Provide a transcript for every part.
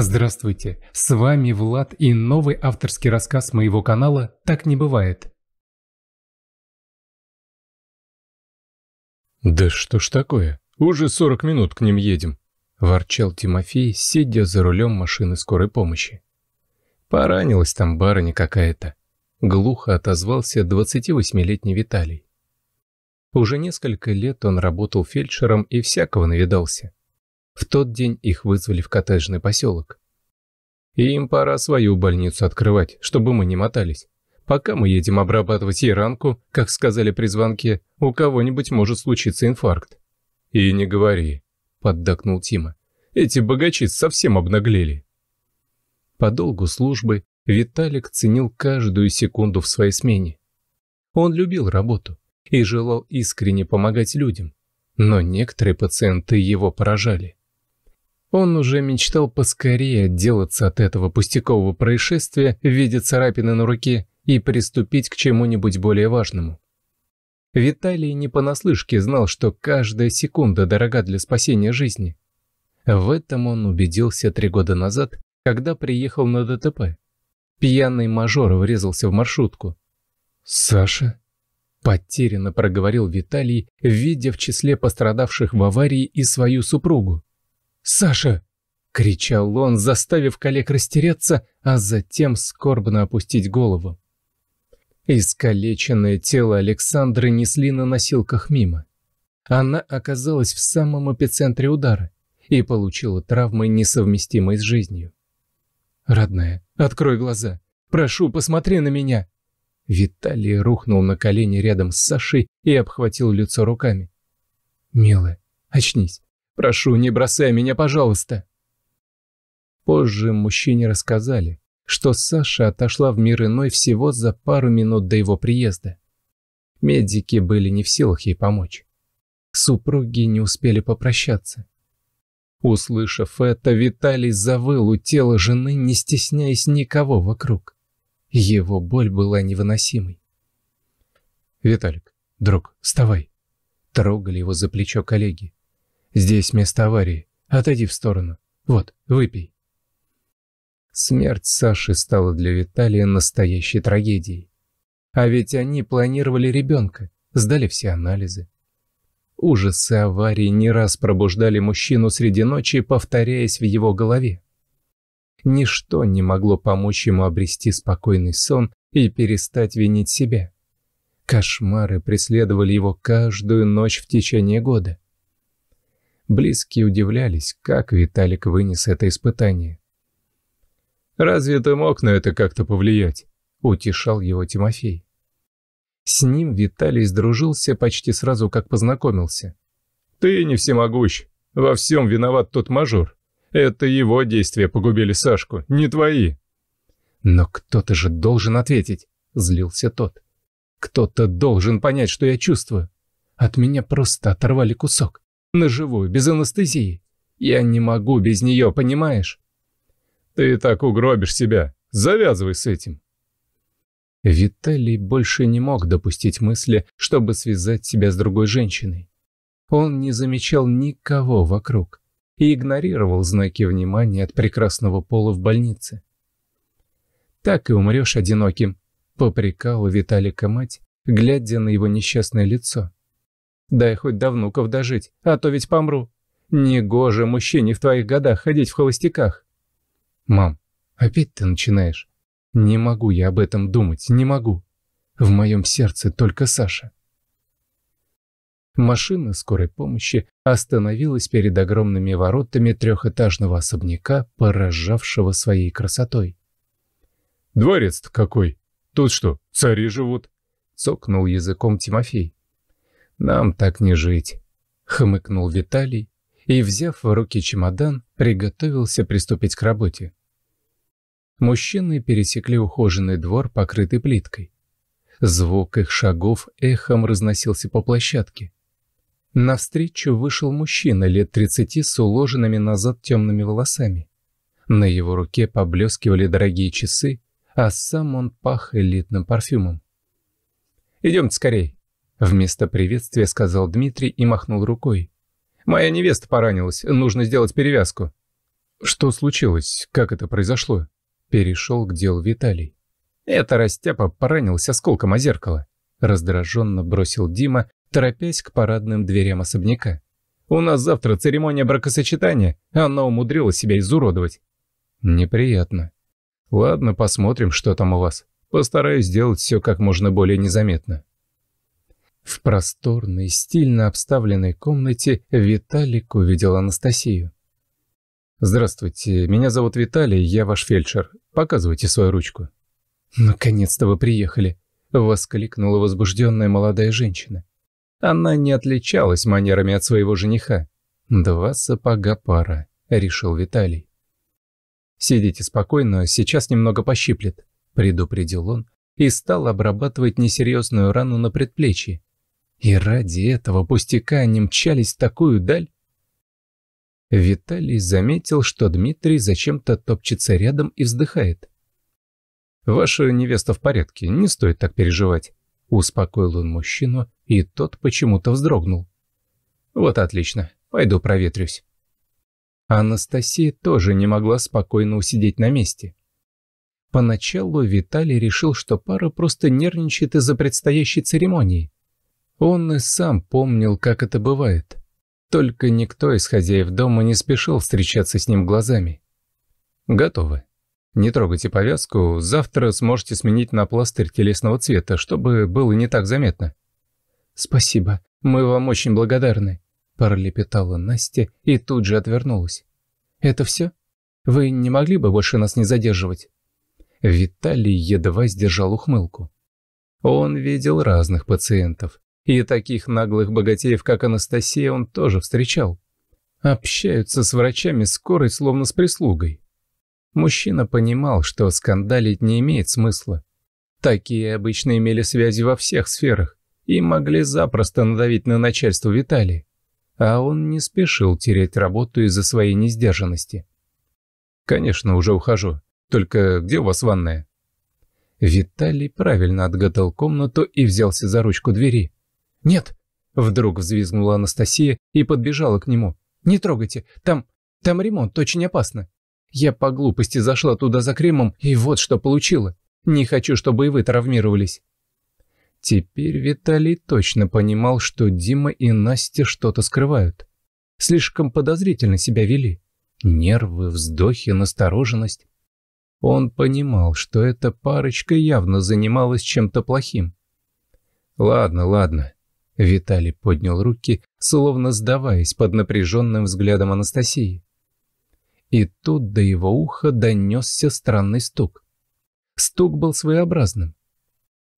Здравствуйте, с вами Влад и новый авторский рассказ моего канала «Так не бывает». «Да что ж такое? Уже 40 минут к ним едем», – ворчал Тимофей, сидя за рулем машины скорой помощи. «Поранилась там барыня какая-то», — глухо отозвался 28-летний Виталий. Уже несколько лет он работал фельдшером и всякого навидался. В тот день их вызвали в коттеджный поселок. И им пора свою больницу открывать, чтобы мы не мотались. Пока мы едем обрабатывать ей ранку, как сказали при звонке, у кого-нибудь может случиться инфаркт. «И не говори», — поддакнул Тима. «Эти богачи совсем обнаглели». По долгу службы Виталик ценил каждую секунду в своей смене. Он любил работу и желал искренне помогать людям, но некоторые пациенты его поражали. Он уже мечтал поскорее отделаться от этого пустякового происшествия в виде царапины на руке и приступить к чему-нибудь более важному. Виталий не понаслышке знал, что каждая секунда дорога для спасения жизни. В этом он убедился три года назад, когда приехал на ДТП. Пьяный мажор врезался в маршрутку. «Саша?» – потерянно проговорил Виталий, видя в числе пострадавших в аварии и свою супругу. Саша!» — кричал он, заставив коллег растеряться, а затем скорбно опустить голову. Искалеченное тело Александры несли на носилках мимо. Она оказалась в самом эпицентре удара и получила травмы, несовместимые с жизнью. «Родная, открой глаза! Прошу, посмотри на меня!» Виталий рухнул на колени рядом с Сашей и обхватил лицо руками. «Милая, очнись! Прошу, не бросай меня, пожалуйста!» Позже мужчине рассказали, что Саша отошла в мир иной всего за пару минут до его приезда. Медики были не в силах ей помочь. Супруги не успели попрощаться. Услышав это, Виталий завыл у тела жены, не стесняясь никого вокруг. Его боль была невыносимой. «Виталик, друг, вставай!» Трогали его за плечо коллеги. Здесь место аварии. Отойди в сторону. Вот, выпей». Смерть Саши стала для Виталия настоящей трагедией. А ведь они планировали ребенка, сдали все анализы. Ужасы аварии не раз пробуждали мужчину среди ночи, повторяясь в его голове. Ничто не могло помочь ему обрести спокойный сон и перестать винить себя. Кошмары преследовали его каждую ночь в течение года. Близкие удивлялись, как Виталик вынес это испытание. «Разве ты мог на это как-то повлиять?» — утешал его Тимофей. С ним Виталий сдружился почти сразу, как познакомился. «Ты не всемогущ. Во всем виноват тот мажор. Это его действия погубили Сашку, не твои». «Но кто-то же должен ответить», — злился тот. «Кто-то должен понять, что я чувствую. От меня просто оторвали кусок. На живую, без анестезии. Я не могу без нее, понимаешь? Ты так угробишь себя. Завязывай с этим. Виталий больше не мог допустить мысли, чтобы связать себя с другой женщиной. Он не замечал никого вокруг и игнорировал знаки внимания от прекрасного пола в больнице. «Так и умрешь одиноким», — попрекала Виталика мать, глядя на его несчастное лицо. Дай хоть до внуков дожить, а то ведь помру. Негоже мужчине в твоих годах ходить в холостяках. Мам, опять ты начинаешь. Не могу я об этом думать, не могу. В моем сердце только Саша. Машина скорой помощи остановилась перед огромными воротами трехэтажного особняка, поражавшего своей красотой. «Дворец-то какой! Тут что, цари живут?» — цокнул языком Тимофей. «Нам так не жить», — хмыкнул Виталий и, взяв в руки чемодан, приготовился приступить к работе. Мужчины пересекли ухоженный двор, покрытый плиткой. Звук их шагов эхом разносился по площадке. Навстречу вышел мужчина лет тридцати с уложенными назад темными волосами. На его руке поблескивали дорогие часы, а сам он пах элитным парфюмом. «Идемте скорей, Вместо приветствия сказал Дмитрий и махнул рукой. «Моя невеста поранилась, нужно сделать перевязку». «Что случилось? Как это произошло?» Перешел к делу Виталий. «Это растяпа поранилась осколком о зеркало», — раздраженно бросил Дима, торопясь к парадным дверям особняка. «У нас завтра церемония бракосочетания, а она умудрила себя изуродовать». «Неприятно. Ладно, посмотрим, что там у вас. Постараюсь сделать все как можно более незаметно». В просторной, стильно обставленной комнате Виталик увидел Анастасию. «Здравствуйте, меня зовут Виталий, я ваш фельдшер. Показывайте свою ручку». «Наконец-то вы приехали!» — воскликнула возбужденная молодая женщина. Она не отличалась манерами от своего жениха. «Два сапога пара», — решил Виталий. «Сидите спокойно, сейчас немного пощиплет», — предупредил он и стал обрабатывать несерьезную рану на предплечье. И ради этого пустяка они мчались в такую даль? Виталий заметил, что Дмитрий зачем-то топчется рядом и вздыхает. «Ваша невеста в порядке, не стоит так переживать», — успокоил он мужчину, и тот почему-то вздрогнул. «Вот отлично, пойду проветрюсь». Анастасия тоже не могла спокойно усидеть на месте. Поначалу Виталий решил, что пара просто нервничает из-за предстоящей церемонии. Он и сам помнил, как это бывает. Только никто из хозяев дома не спешил встречаться с ним глазами. «Готовы. Не трогайте повязку, завтра сможете сменить на пластырь телесного цвета, чтобы было не так заметно». «Спасибо, мы вам очень благодарны», – пролепетала Настя и тут же отвернулась. «Это все? Вы не могли бы больше нас не задерживать?» Виталий едва сдержал ухмылку. Он видел разных пациентов, и таких наглых богатеев, как Анастасия, он тоже встречал. Общаются с врачами скорой, словно с прислугой. Мужчина понимал, что скандалить не имеет смысла. Такие обычно имели связи во всех сферах и могли запросто надавить на начальство Виталия, А он не спешил терять работу из-за своей несдержанности. «Конечно, уже ухожу. Только где у вас ванная?» Виталий правильно отгадал комнату и взялся за ручку двери. «Нет!» – вдруг взвизгнула Анастасия и подбежала к нему. «Не трогайте! Там... там ремонт, очень опасно! Я по глупости зашла туда за кремом, и вот что получила! Не хочу, чтобы и вы травмировались!» Теперь Виталий точно понимал, что Дима и Настя что-то скрывают. Слишком подозрительно себя вели. Нервы, вздохи, настороженность. Он понимал, что эта парочка явно занималась чем-то плохим. «Ладно, ладно», Виталий поднял руки, словно сдаваясь под напряженным взглядом Анастасии. И тут до его уха донесся странный стук. Стук был своеобразным.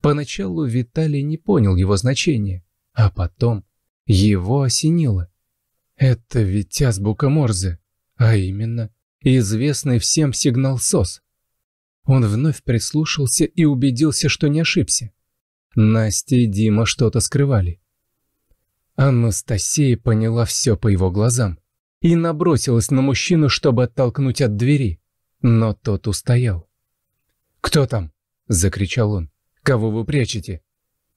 Поначалу Виталий не понял его значения, а потом его осенило. Это ведь азбука Морзе, а именно известный всем сигнал СОС. Он вновь прислушался и убедился, что не ошибся. Настя и Дима что-то скрывали. Анастасия поняла все по его глазам и набросилась на мужчину, чтобы оттолкнуть от двери, но тот устоял. «Кто там?» — закричал он. «Кого вы прячете?»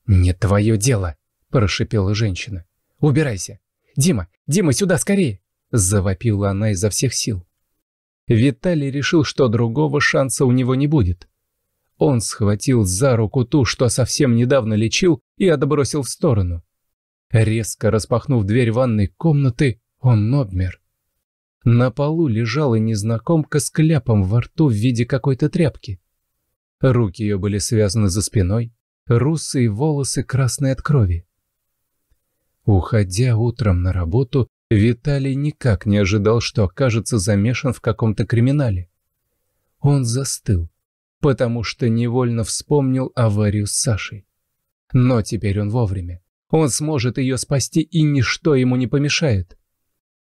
«Не твое дело!» — прошипела женщина. «Убирайся! Дима! Дима, сюда скорее!» — завопила она изо всех сил. Виталий решил, что другого шанса у него не будет. Он схватил за руку ту, что совсем недавно лечил, и отбросил в сторону. Резко распахнув дверь ванной комнаты, он обмер. На полу лежала незнакомка с кляпом во рту в виде какой-то тряпки. Руки ее были связаны за спиной, русые волосы красные от крови. Уходя утром на работу, Виталий никак не ожидал, что окажется замешан в каком-то криминале. Он застыл, потому что невольно вспомнил аварию с Сашей. Но теперь он вовремя. Он сможет ее спасти, и ничто ему не помешает.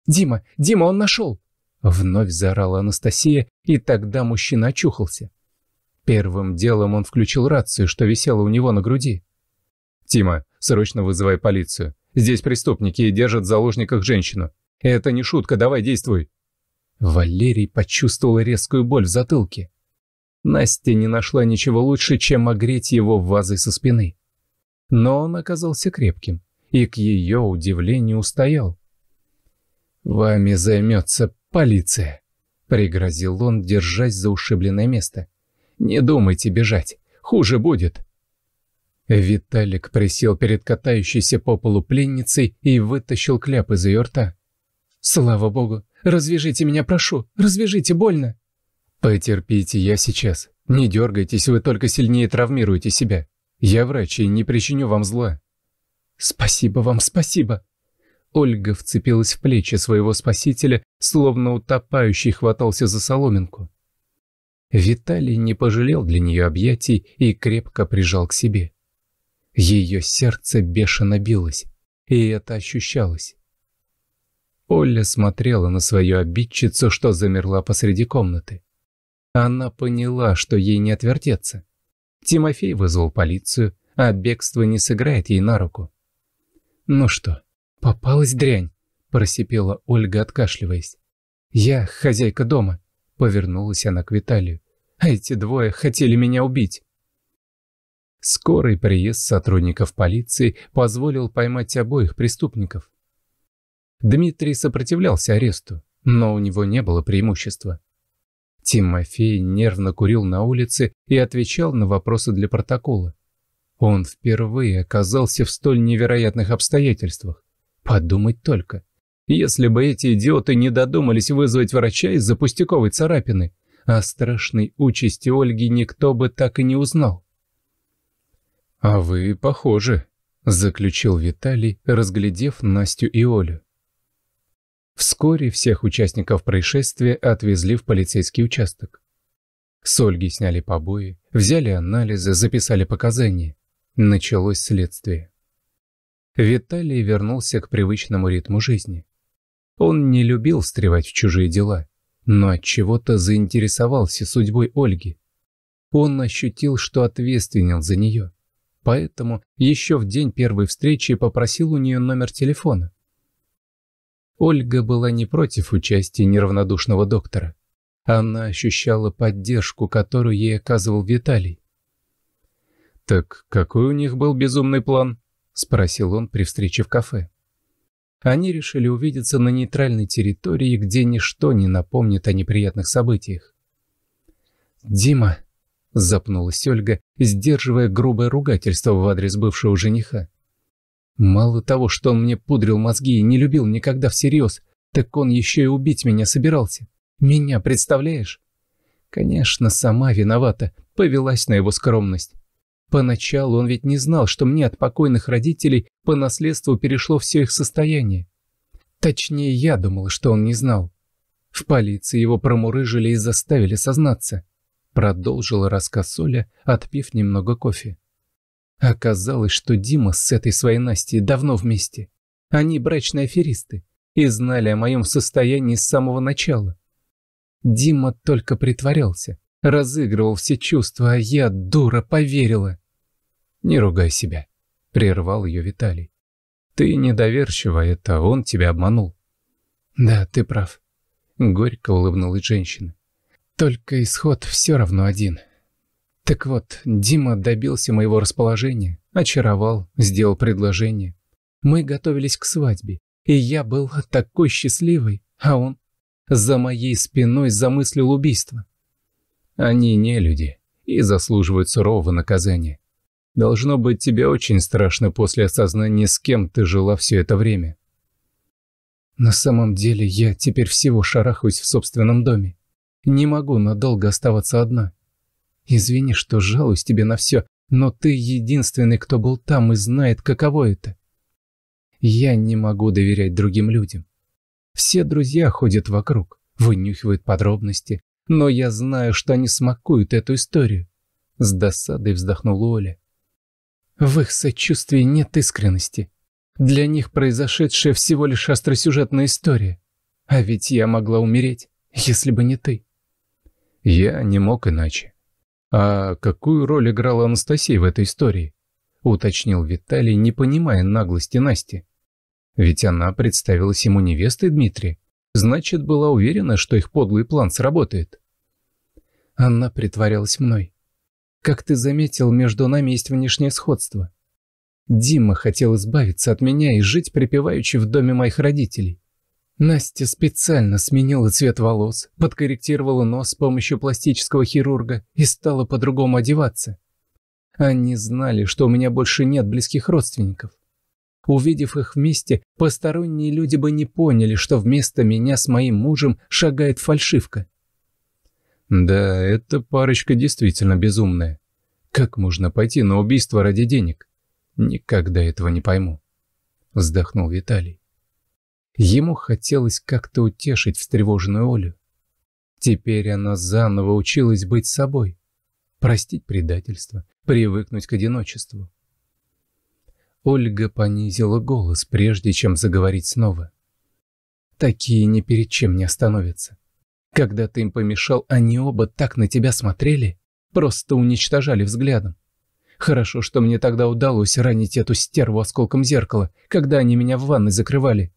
«Дима! Дима, он нашел!» Вновь заорала Анастасия, и тогда мужчина очухался. Первым делом он включил рацию, что висела у него на груди. «Тима, срочно вызывай полицию. Здесь преступники и держат в заложниках женщину. Это не шутка, давай действуй!» Валерий почувствовал резкую боль в затылке. Настя не нашла ничего лучше, чем огреть его в вазой со спины но он оказался крепким и, к ее удивлению, устоял. «Вами займется полиция», — пригрозил он, держась за ушибленное место. «Не думайте бежать, хуже будет». Виталик присел перед катающейся по полу пленницей и вытащил кляп из ее рта. «Слава богу! Развяжите меня, прошу! Развяжите, больно!» «Потерпите, я сейчас. Не дергайтесь, вы только сильнее травмируете себя. Я врач и не причиню вам зла». «Спасибо вам, спасибо!» Ольга вцепилась в плечи своего спасителя, словно утопающий хватался за соломинку. Виталий не пожалел для нее объятий и крепко прижал к себе. Ее сердце бешено билось, и это ощущалось. Оля смотрела на свою обидчицу, что замерла посреди комнаты. Она поняла, что ей не отвертеться. Тимофей вызвал полицию, а бегство не сыграет ей на руку. «Ну что, попалась дрянь?» – просипела Ольга, откашливаясь. «Я хозяйка дома», – повернулась она к Виталию. «А эти двое хотели меня убить». Скорый приезд сотрудников полиции позволил поймать обоих преступников. Дмитрий сопротивлялся аресту, но у него не было преимущества. Тимофей нервно курил на улице и отвечал на вопросы для протокола. Он впервые оказался в столь невероятных обстоятельствах. Подумать только. Если бы эти идиоты не додумались вызвать врача из-за пустяковой царапины, о страшной участи Ольги никто бы так и не узнал. «А вы похожи», — заключил Виталий, разглядев Настю и Олю. Вскоре всех участников происшествия отвезли в полицейский участок. С Ольги сняли побои, взяли анализы, записали показания. Началось следствие. Виталий вернулся к привычному ритму жизни. Он не любил встревать в чужие дела, но от чего-то заинтересовался судьбой Ольги. Он ощутил, что ответственен за нее. Поэтому еще в день первой встречи попросил у нее номер телефона. Ольга была не против участия неравнодушного доктора. Она ощущала поддержку, которую ей оказывал Виталий. «Так какой у них был безумный план?» — спросил он при встрече в кафе. Они решили увидеться на нейтральной территории, где ничто не напомнит о неприятных событиях. «Дима!» — запнулась Ольга, сдерживая грубое ругательство в адрес бывшего жениха. Мало того, что он мне пудрил мозги и не любил никогда всерьез, так он еще и убить меня собирался. Меня, представляешь? Конечно, сама виновата, повелась на его скромность. Поначалу он ведь не знал, что мне от покойных родителей по наследству перешло все их состояние. Точнее, я думала, что он не знал. В полиции его промурыжили и заставили сознаться. Продолжила рассказ Соля, отпив немного кофе. Оказалось, что Дима с этой своей Настей давно вместе. Они брачные аферисты и знали о моем состоянии с самого начала. Дима только притворялся, разыгрывал все чувства, а я, дура, поверила. «Не ругай себя», — прервал ее Виталий. «Ты недоверчива, это он тебя обманул». «Да, ты прав», — горько улыбнулась женщина. «Только исход все равно один». Так вот, Дима добился моего расположения, очаровал, сделал предложение. Мы готовились к свадьбе, и я был такой счастливый, а он за моей спиной замыслил убийство. Они не люди и заслуживают сурового наказания. Должно быть, тебе очень страшно после осознания, с кем ты жила все это время. На самом деле, я теперь всего шарахаюсь в собственном доме. Не могу надолго оставаться одна. Извини, что жалуюсь тебе на все, но ты единственный, кто был там и знает, каково это. Я не могу доверять другим людям. Все друзья ходят вокруг, вынюхивают подробности, но я знаю, что они смакуют эту историю. С досадой вздохнула Оля. В их сочувствии нет искренности. Для них произошедшее всего лишь остросюжетная история. А ведь я могла умереть, если бы не ты. Я не мог иначе. «А какую роль играла Анастасия в этой истории?» — уточнил Виталий, не понимая наглости Насти. «Ведь она представилась ему невестой Дмитрия. Значит, была уверена, что их подлый план сработает». «Она притворялась мной. Как ты заметил, между нами есть внешнее сходство. Дима хотел избавиться от меня и жить припеваючи в доме моих родителей. Настя специально сменила цвет волос, подкорректировала нос с помощью пластического хирурга и стала по-другому одеваться. Они знали, что у меня больше нет близких родственников. Увидев их вместе, посторонние люди бы не поняли, что вместо меня с моим мужем шагает фальшивка. Да, эта парочка действительно безумная. Как можно пойти на убийство ради денег? Никогда этого не пойму. Вздохнул Виталий. Ему хотелось как-то утешить встревоженную Олю. Теперь она заново училась быть собой, простить предательство, привыкнуть к одиночеству. Ольга понизила голос, прежде чем заговорить снова. «Такие ни перед чем не остановятся. Когда ты им помешал, они оба так на тебя смотрели, просто уничтожали взглядом. Хорошо, что мне тогда удалось ранить эту стерву осколком зеркала, когда они меня в ванной закрывали.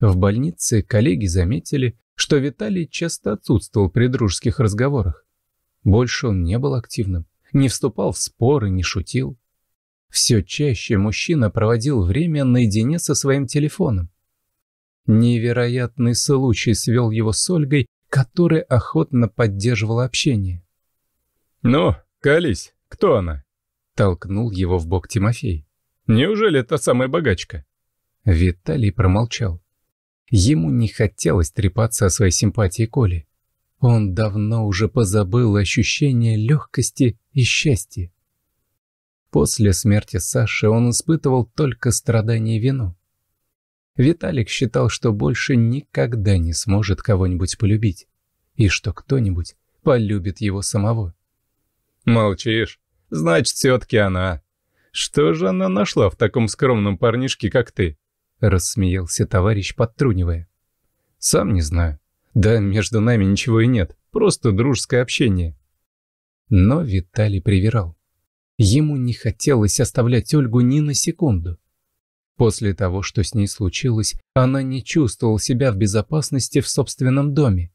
В больнице коллеги заметили, что Виталий часто отсутствовал при дружеских разговорах. Больше он не был активным, не вступал в споры, не шутил. Все чаще мужчина проводил время наедине со своим телефоном. Невероятный случай свел его с Ольгой, которая охотно поддерживала общение. «Ну, колись, кто она?» — толкнул его в бок Тимофей. «Неужели это самая богачка?» Виталий промолчал. Ему не хотелось трепаться о своей симпатии Коли. Он давно уже позабыл ощущение легкости и счастья. После смерти Саши он испытывал только страдания и вину. Виталик считал, что больше никогда не сможет кого-нибудь полюбить, и что кто-нибудь полюбит его самого. «Молчишь? Значит, все-таки она. Что же она нашла в таком скромном парнишке, как ты?» — рассмеялся товарищ, подтрунивая. «Сам не знаю. Да между нами ничего и нет, просто дружеское общение». Но Виталий привирал. Ему не хотелось оставлять Ольгу ни на секунду. После того, что с ней случилось, она не чувствовала себя в безопасности в собственном доме.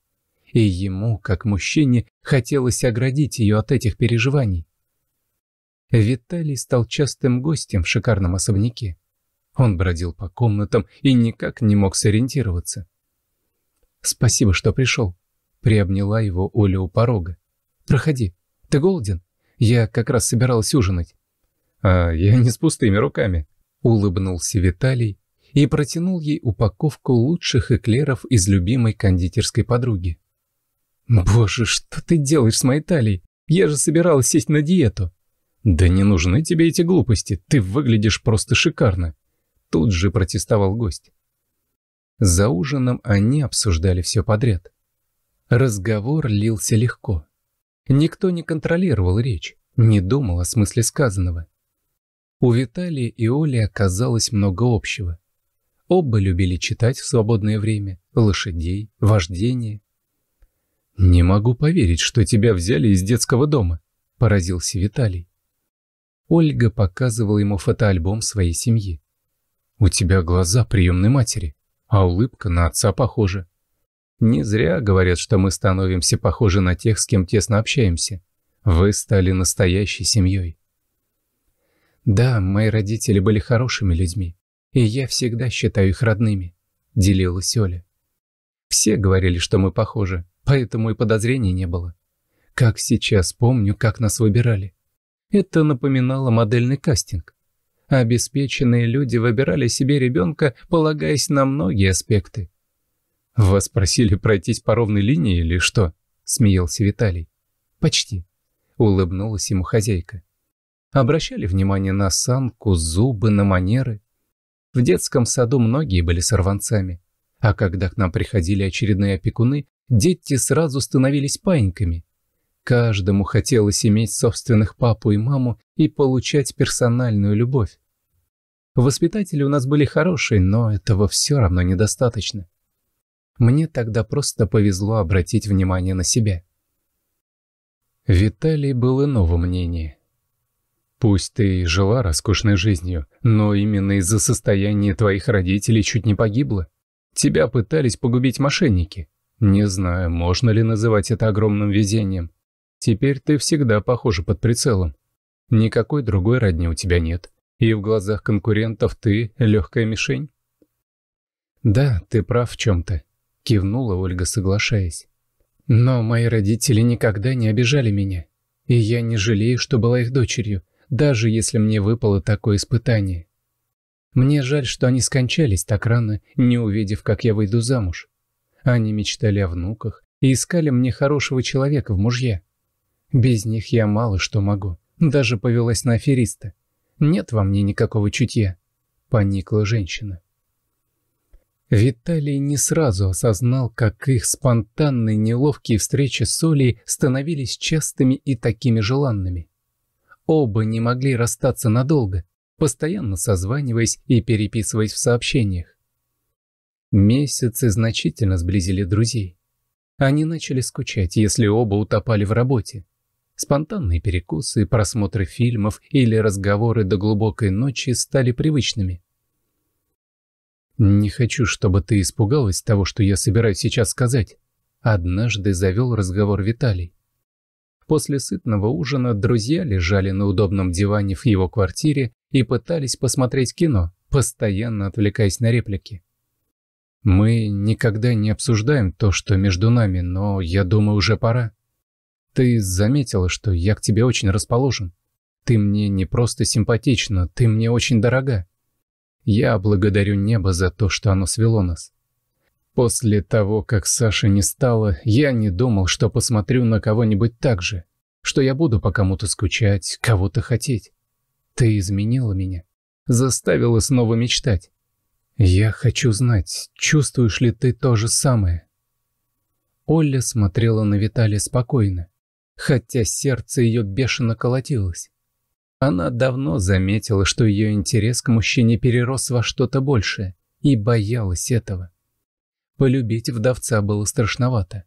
И ему, как мужчине, хотелось оградить ее от этих переживаний. Виталий стал частым гостем в шикарном особняке. Он бродил по комнатам и никак не мог сориентироваться. «Спасибо, что пришел», — приобняла его Оля у порога. «Проходи. Ты голоден? Я как раз собиралась ужинать». «А я не с пустыми руками», — улыбнулся Виталий и протянул ей упаковку лучших эклеров из любимой кондитерской подруги. «Боже, что ты делаешь с моей талией? Я же собиралась сесть на диету!» «Да не нужны тебе эти глупости, ты выглядишь просто шикарно!» Тут же протестовал гость. За ужином они обсуждали все подряд. Разговор лился легко. Никто не контролировал речь, не думал о смысле сказанного. У Виталия и Оли оказалось много общего. Оба любили читать в свободное время, лошадей, вождение. «Не могу поверить, что тебя взяли из детского дома», — поразился Виталий. Ольга показывала ему фотоальбом своей семьи. У тебя глаза приемной матери, а улыбка на отца похожа. Не зря говорят, что мы становимся похожи на тех, с кем тесно общаемся. Вы стали настоящей семьей. Да, мои родители были хорошими людьми, и я всегда считаю их родными, делилась Оля. Все говорили, что мы похожи, поэтому и подозрений не было. Как сейчас помню, как нас выбирали. Это напоминало модельный кастинг. Обеспеченные люди выбирали себе ребенка, полагаясь на многие аспекты. «Вас просили пройтись по ровной линии или что?» — смеялся Виталий. «Почти», — улыбнулась ему хозяйка. Обращали внимание на осанку, зубы, на манеры. В детском саду многие были сорванцами. А когда к нам приходили очередные опекуны, дети сразу становились паиньками. Каждому хотелось иметь собственных папу и маму и получать персональную любовь. Воспитатели у нас были хорошие, но этого все равно недостаточно. Мне тогда просто повезло обратить внимание на себя. Виталий был иного мнения. Пусть ты и жила роскошной жизнью, но именно из-за состояния твоих родителей чуть не погибла. Тебя пытались погубить мошенники. Не знаю, можно ли называть это огромным везением. Теперь ты всегда похожа под прицелом. Никакой другой родни у тебя нет. И в глазах конкурентов ты легкая мишень. Да, ты прав в чем-то, кивнула Ольга, соглашаясь. Но мои родители никогда не обижали меня. И я не жалею, что была их дочерью, даже если мне выпало такое испытание. Мне жаль, что они скончались так рано, не увидев, как я выйду замуж. Они мечтали о внуках и искали мне хорошего человека в мужья. Без них я мало что могу. Даже повелась на афериста. Нет во мне никакого чутья. Поникла женщина. Виталий не сразу осознал, как их спонтанные неловкие встречи с Олей становились частыми и такими желанными. Оба не могли расстаться надолго, постоянно созваниваясь и переписываясь в сообщениях. Месяцы значительно сблизили друзей. Они начали скучать, если оба утопали в работе. Спонтанные перекусы, просмотры фильмов или разговоры до глубокой ночи стали привычными. «Не хочу, чтобы ты испугалась того, что я собираюсь сейчас сказать», — однажды завел разговор Виталий. После сытного ужина друзья лежали на удобном диване в его квартире и пытались посмотреть кино, постоянно отвлекаясь на реплики. «Мы никогда не обсуждаем то, что между нами, но я думаю, уже пора», ты заметила, что я к тебе очень расположен. Ты мне не просто симпатична, ты мне очень дорога. Я благодарю небо за то, что оно свело нас. После того, как Саша не стало, я не думал, что посмотрю на кого-нибудь так же, что я буду по кому-то скучать, кого-то хотеть. Ты изменила меня, заставила снова мечтать. Я хочу знать, чувствуешь ли ты то же самое. Оля смотрела на Виталия спокойно, хотя сердце ее бешено колотилось. Она давно заметила, что ее интерес к мужчине перерос во что-то большее, и боялась этого. Полюбить вдовца было страшновато.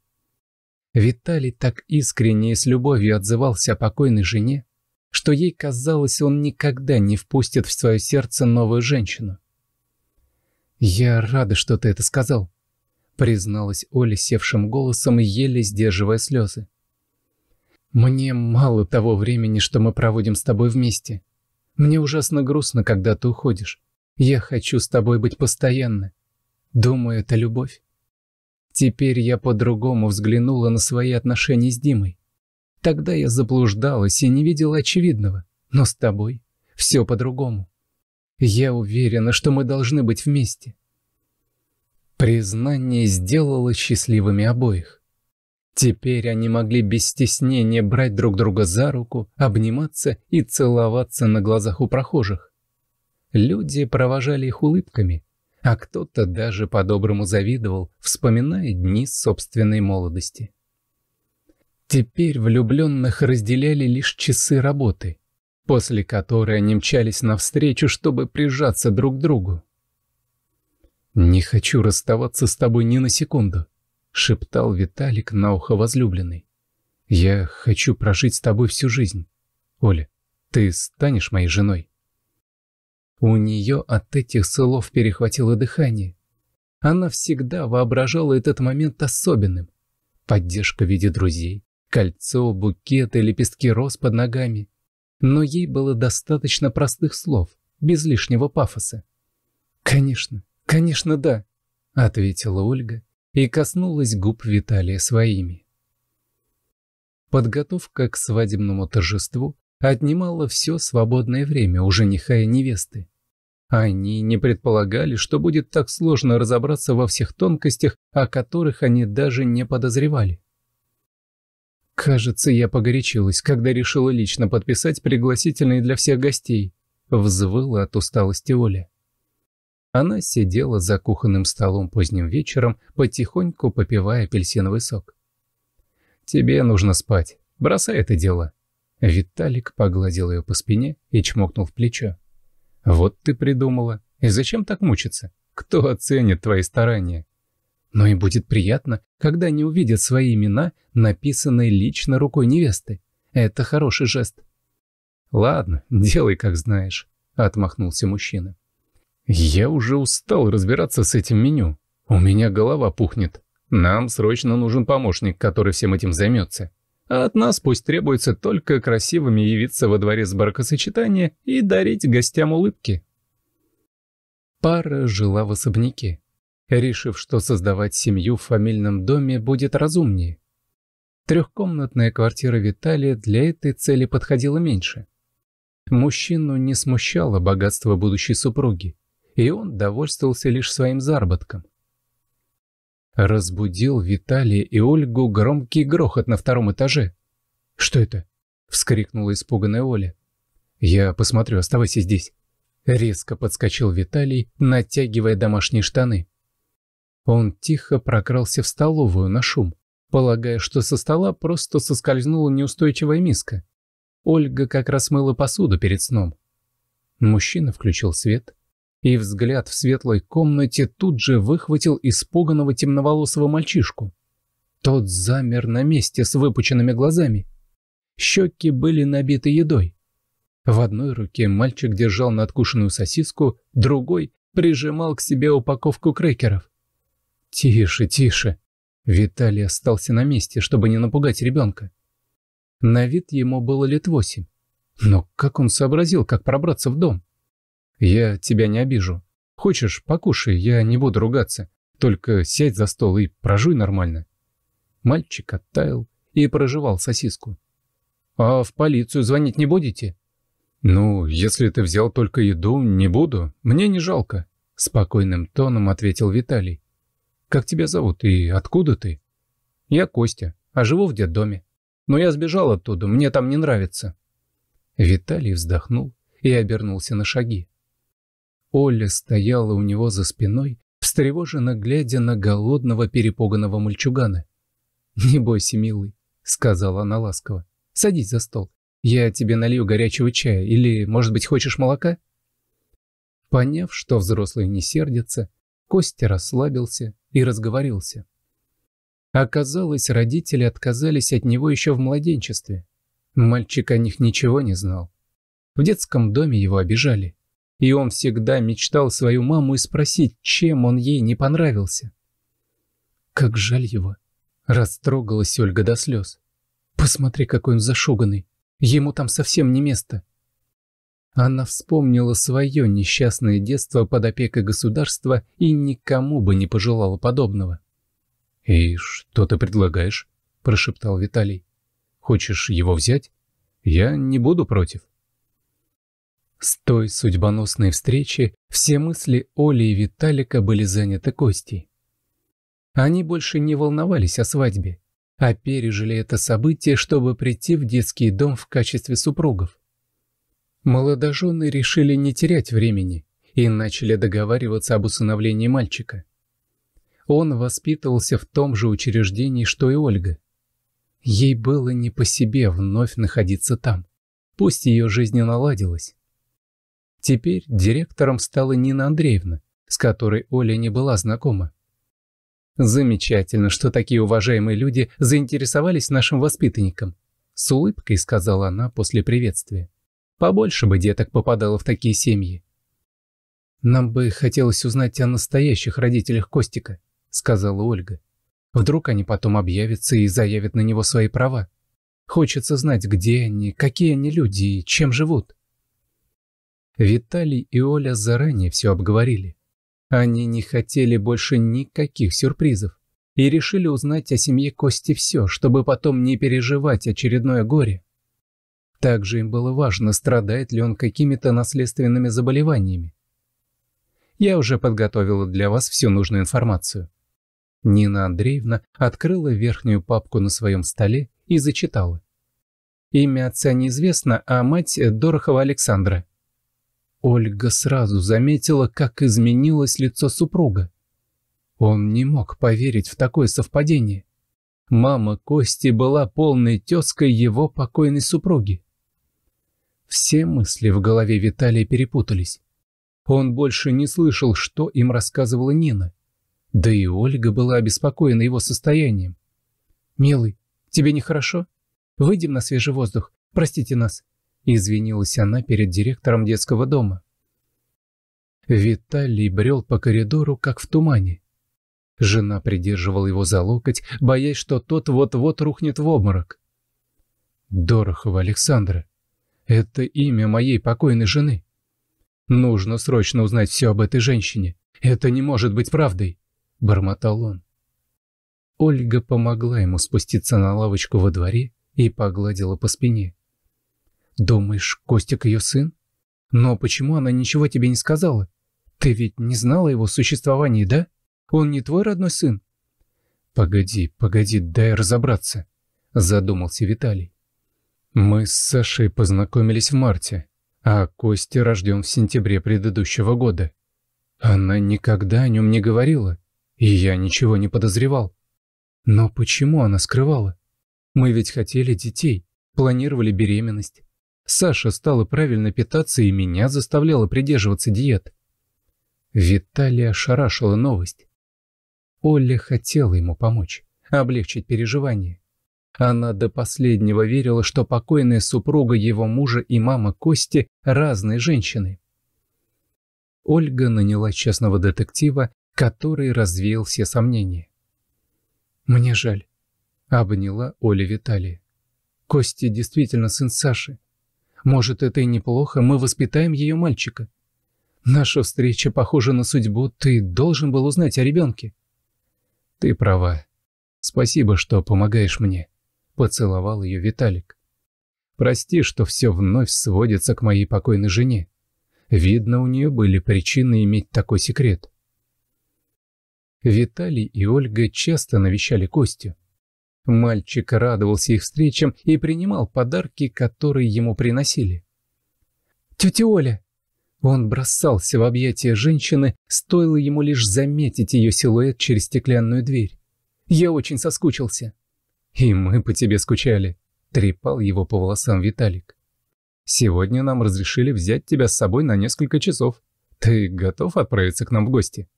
Виталий так искренне и с любовью отзывался о покойной жене, что ей казалось, он никогда не впустит в свое сердце новую женщину. «Я рада, что ты это сказал», — призналась Оля севшим голосом, еле сдерживая слезы. Мне мало того времени, что мы проводим с тобой вместе. Мне ужасно грустно, когда ты уходишь. Я хочу с тобой быть постоянно. Думаю, это любовь. Теперь я по-другому взглянула на свои отношения с Димой. Тогда я заблуждалась и не видела очевидного. Но с тобой все по-другому. Я уверена, что мы должны быть вместе. Признание сделало счастливыми обоих. Теперь они могли без стеснения брать друг друга за руку, обниматься и целоваться на глазах у прохожих. Люди провожали их улыбками, а кто-то даже по-доброму завидовал, вспоминая дни собственной молодости. Теперь влюбленных разделяли лишь часы работы, после которой они мчались навстречу, чтобы прижаться друг к другу. «Не хочу расставаться с тобой ни на секунду», шептал Виталик на ухо возлюбленной. «Я хочу прожить с тобой всю жизнь. Оля, ты станешь моей женой?» У нее от этих слов перехватило дыхание. Она всегда воображала этот момент особенным. Поддержка в виде друзей, кольцо, букеты, лепестки роз под ногами. Но ей было достаточно простых слов, без лишнего пафоса. «Конечно, конечно, да», — ответила Ольга и коснулась губ Виталия своими. Подготовка к свадебному торжеству отнимала все свободное время у жениха и невесты. Они не предполагали, что будет так сложно разобраться во всех тонкостях, о которых они даже не подозревали. «Кажется, я погорячилась, когда решила лично подписать пригласительные для всех гостей», — взвыла от усталости Оля. Она сидела за кухонным столом поздним вечером, потихоньку попивая апельсиновый сок. «Тебе нужно спать. Бросай это дело». Виталик погладил ее по спине и чмокнул в плечо. «Вот ты придумала. И зачем так мучиться? Кто оценит твои старания?» «Но и будет приятно, когда они увидят свои имена, написанные лично рукой невесты. Это хороший жест». «Ладно, делай, как знаешь», — отмахнулся мужчина. Я уже устал разбираться с этим меню. У меня голова пухнет. Нам срочно нужен помощник, который всем этим займется. А от нас пусть требуется только красивыми явиться во дворе с бракосочетания и дарить гостям улыбки. Пара жила в особняке, решив, что создавать семью в фамильном доме будет разумнее. Трехкомнатная квартира Виталия для этой цели подходила меньше. Мужчину не смущало богатство будущей супруги и он довольствовался лишь своим заработком. Разбудил Виталия и Ольгу громкий грохот на втором этаже. «Что это?» — вскрикнула испуганная Оля. «Я посмотрю, оставайся здесь». Резко подскочил Виталий, натягивая домашние штаны. Он тихо прокрался в столовую на шум, полагая, что со стола просто соскользнула неустойчивая миска. Ольга как раз мыла посуду перед сном. Мужчина включил свет, и взгляд в светлой комнате тут же выхватил испуганного темноволосого мальчишку. Тот замер на месте с выпученными глазами. Щеки были набиты едой. В одной руке мальчик держал надкушенную сосиску, другой прижимал к себе упаковку крекеров. «Тише, тише!» Виталий остался на месте, чтобы не напугать ребенка. На вид ему было лет восемь. Но как он сообразил, как пробраться в дом? Я тебя не обижу. Хочешь, покушай, я не буду ругаться. Только сядь за стол и прожуй нормально». Мальчик оттаял и прожевал сосиску. «А в полицию звонить не будете?» «Ну, если ты взял только еду, не буду. Мне не жалко», — спокойным тоном ответил Виталий. «Как тебя зовут и откуда ты?» «Я Костя, а живу в детдоме. Но я сбежал оттуда, мне там не нравится». Виталий вздохнул и обернулся на шаги. Оля стояла у него за спиной, встревоженно глядя на голодного перепуганного мальчугана. «Не бойся, милый», — сказала она ласково. «Садись за стол. Я тебе налью горячего чая. Или, может быть, хочешь молока?» Поняв, что взрослые не сердятся, Костя расслабился и разговорился. Оказалось, родители отказались от него еще в младенчестве. Мальчик о них ничего не знал. В детском доме его обижали. И он всегда мечтал свою маму и спросить, чем он ей не понравился. «Как жаль его!» — растрогалась Ольга до слез. «Посмотри, какой он зашуганный! Ему там совсем не место!» Она вспомнила свое несчастное детство под опекой государства и никому бы не пожелала подобного. «И что ты предлагаешь?» – прошептал Виталий. «Хочешь его взять? Я не буду против». С той судьбоносной встречи все мысли Оли и Виталика были заняты Костей. Они больше не волновались о свадьбе, а пережили это событие, чтобы прийти в детский дом в качестве супругов. Молодожены решили не терять времени и начали договариваться об усыновлении мальчика. Он воспитывался в том же учреждении, что и Ольга. Ей было не по себе вновь находиться там. Пусть ее жизнь и наладилась. Теперь директором стала Нина Андреевна, с которой Оля не была знакома. «Замечательно, что такие уважаемые люди заинтересовались нашим воспитанником», с улыбкой сказала она после приветствия. «Побольше бы деток попадало в такие семьи». «Нам бы хотелось узнать о настоящих родителях Костика», сказала Ольга. «Вдруг они потом объявятся и заявят на него свои права. Хочется знать, где они, какие они люди и чем живут». Виталий и Оля заранее все обговорили. Они не хотели больше никаких сюрпризов и решили узнать о семье Кости все, чтобы потом не переживать очередное горе. Также им было важно, страдает ли он какими-то наследственными заболеваниями. Я уже подготовила для вас всю нужную информацию. Нина Андреевна открыла верхнюю папку на своем столе и зачитала. Имя отца неизвестно, а мать Дорохова Александра. Ольга сразу заметила, как изменилось лицо супруга. Он не мог поверить в такое совпадение. Мама Кости была полной тезкой его покойной супруги. Все мысли в голове Виталия перепутались. Он больше не слышал, что им рассказывала Нина. Да и Ольга была обеспокоена его состоянием. «Милый, тебе нехорошо? Выйдем на свежий воздух. Простите нас. Извинилась она перед директором детского дома. Виталий брел по коридору, как в тумане. Жена придерживала его за локоть, боясь, что тот вот-вот рухнет в обморок. «Дорохова Александра. Это имя моей покойной жены. Нужно срочно узнать все об этой женщине. Это не может быть правдой», — бормотал он. Ольга помогла ему спуститься на лавочку во дворе и погладила по спине. «Думаешь, Костик ее сын? Но почему она ничего тебе не сказала? Ты ведь не знала его существовании, да? Он не твой родной сын?» «Погоди, погоди, дай разобраться», — задумался Виталий. «Мы с Сашей познакомились в марте, а Костя рожден в сентябре предыдущего года. Она никогда о нем не говорила, и я ничего не подозревал. Но почему она скрывала? Мы ведь хотели детей, планировали беременность, Саша стала правильно питаться и меня заставляла придерживаться диет. Виталия ошарашила новость. Оля хотела ему помочь, облегчить переживания. Она до последнего верила, что покойная супруга его мужа и мама Кости – разные женщины. Ольга наняла частного детектива, который развеял все сомнения. «Мне жаль», – обняла Оля Виталия. «Кости действительно сын Саши. Может, это и неплохо, мы воспитаем ее мальчика. Наша встреча похожа на судьбу, ты должен был узнать о ребенке. Ты права. Спасибо, что помогаешь мне. Поцеловал ее Виталик. Прости, что все вновь сводится к моей покойной жене. Видно, у нее были причины иметь такой секрет. Виталий и Ольга часто навещали Костю. Мальчик радовался их встречам и принимал подарки, которые ему приносили. «Тетя Оля!» Он бросался в объятия женщины, стоило ему лишь заметить ее силуэт через стеклянную дверь. «Я очень соскучился». «И мы по тебе скучали», — трепал его по волосам Виталик. «Сегодня нам разрешили взять тебя с собой на несколько часов. Ты готов отправиться к нам в гости?»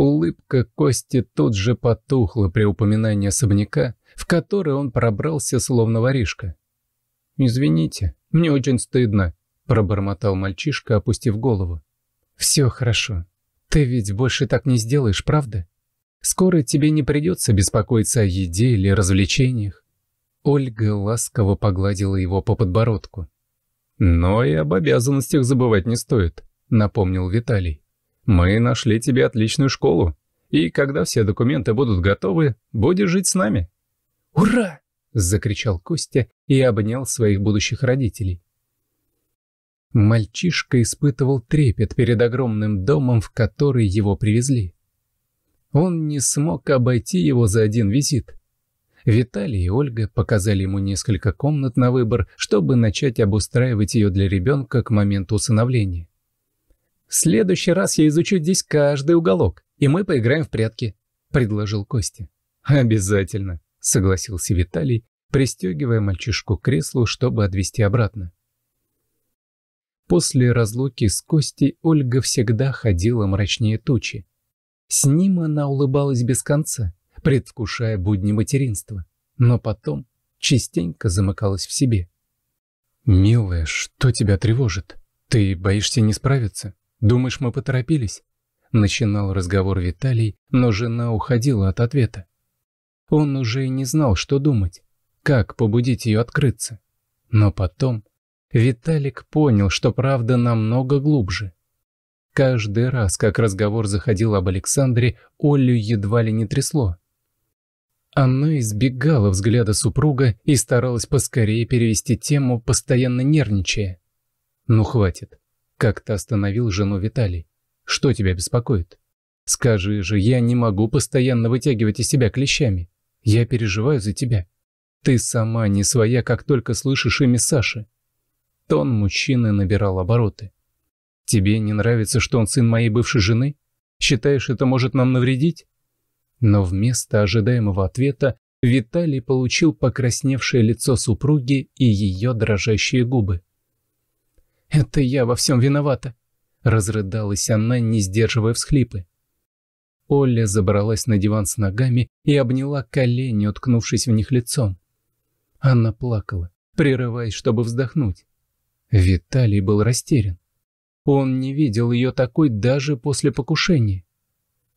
Улыбка Кости тут же потухла при упоминании особняка, в который он пробрался словно воришка. «Извините, мне очень стыдно», – пробормотал мальчишка, опустив голову. «Все хорошо. Ты ведь больше так не сделаешь, правда? Скоро тебе не придется беспокоиться о еде или развлечениях». Ольга ласково погладила его по подбородку. «Но и об обязанностях забывать не стоит», — напомнил Виталий. Мы нашли тебе отличную школу, и когда все документы будут готовы, будешь жить с нами». «Ура!» — закричал Костя и обнял своих будущих родителей. Мальчишка испытывал трепет перед огромным домом, в который его привезли. Он не смог обойти его за один визит. Виталий и Ольга показали ему несколько комнат на выбор, чтобы начать обустраивать ее для ребенка к моменту усыновления. «В следующий раз я изучу здесь каждый уголок, и мы поиграем в прятки», — предложил Костя. «Обязательно», — согласился Виталий, пристегивая мальчишку к креслу, чтобы отвезти обратно. После разлуки с Костей Ольга всегда ходила мрачнее тучи. С ним она улыбалась без конца, предвкушая будни материнства, но потом частенько замыкалась в себе. «Милая, что тебя тревожит? Ты боишься не справиться?» «Думаешь, мы поторопились?» Начинал разговор Виталий, но жена уходила от ответа. Он уже и не знал, что думать, как побудить ее открыться. Но потом Виталик понял, что правда намного глубже. Каждый раз, как разговор заходил об Александре, Олю едва ли не трясло. Она избегала взгляда супруга и старалась поскорее перевести тему, постоянно нервничая. «Ну хватит. Как-то остановил жену Виталий. «Что тебя беспокоит?» «Скажи же, я не могу постоянно вытягивать из себя клещами. Я переживаю за тебя. Ты сама не своя, как только слышишь имя Саши». Тон мужчины набирал обороты. «Тебе не нравится, что он сын моей бывшей жены? Считаешь, это может нам навредить?» Но вместо ожидаемого ответа Виталий получил покрасневшее лицо супруги и ее дрожащие губы. Это я во всем виновата!» Разрыдалась она, не сдерживая всхлипы. Оля забралась на диван с ногами и обняла колени, уткнувшись в них лицом. Анна плакала, прерываясь, чтобы вздохнуть. Виталий был растерян. Он не видел ее такой даже после покушения.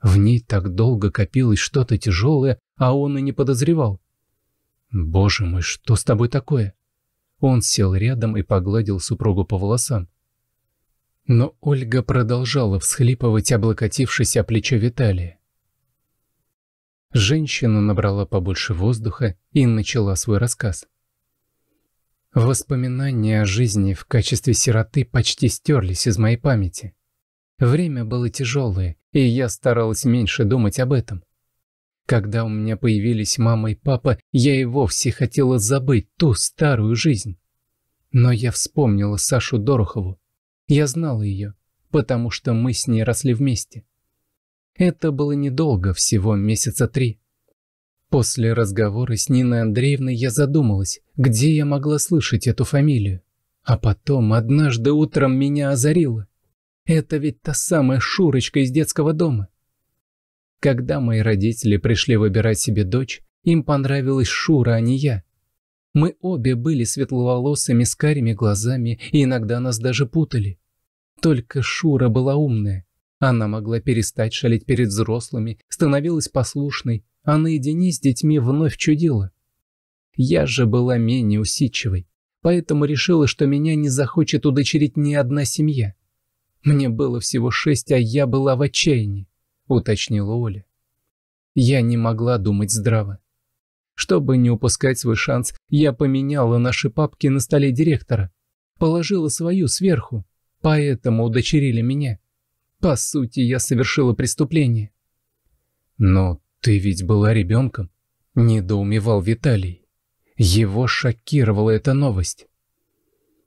В ней так долго копилось что-то тяжелое, а он и не подозревал. «Боже мой, что с тобой такое?» Он сел рядом и погладил супругу по волосам. Но Ольга продолжала всхлипывать, облокотившись о плечо Виталия. Женщина набрала побольше воздуха и начала свой рассказ. Воспоминания о жизни в качестве сироты почти стерлись из моей памяти. Время было тяжелое, и я старалась меньше думать об этом. Когда у меня появились мама и папа, я и вовсе хотела забыть ту старую жизнь. Но я вспомнила Сашу Дорохову. Я знала ее, потому что мы с ней росли вместе. Это было недолго, всего месяца три. После разговора с Ниной Андреевной я задумалась, где я могла слышать эту фамилию. А потом однажды утром меня озарило. Это ведь та самая Шурочка из детского дома. Когда мои родители пришли выбирать себе дочь, им понравилась Шура, а не я. Мы обе были светловолосыми с карими глазами, и иногда нас даже путали. Только Шура была умная. Она могла перестать шалить перед взрослыми, становилась послушной, а наедине с детьми вновь чудила. Я же была менее усидчивой, поэтому решила, что меня не захочет удочерить ни одна семья. Мне было всего шесть, а я была в отчаянии уточнила Оля. Я не могла думать здраво. Чтобы не упускать свой шанс, я поменяла наши папки на столе директора. Положила свою сверху, поэтому удочерили меня. По сути, я совершила преступление. Но ты ведь была ребенком, недоумевал Виталий. Его шокировала эта новость.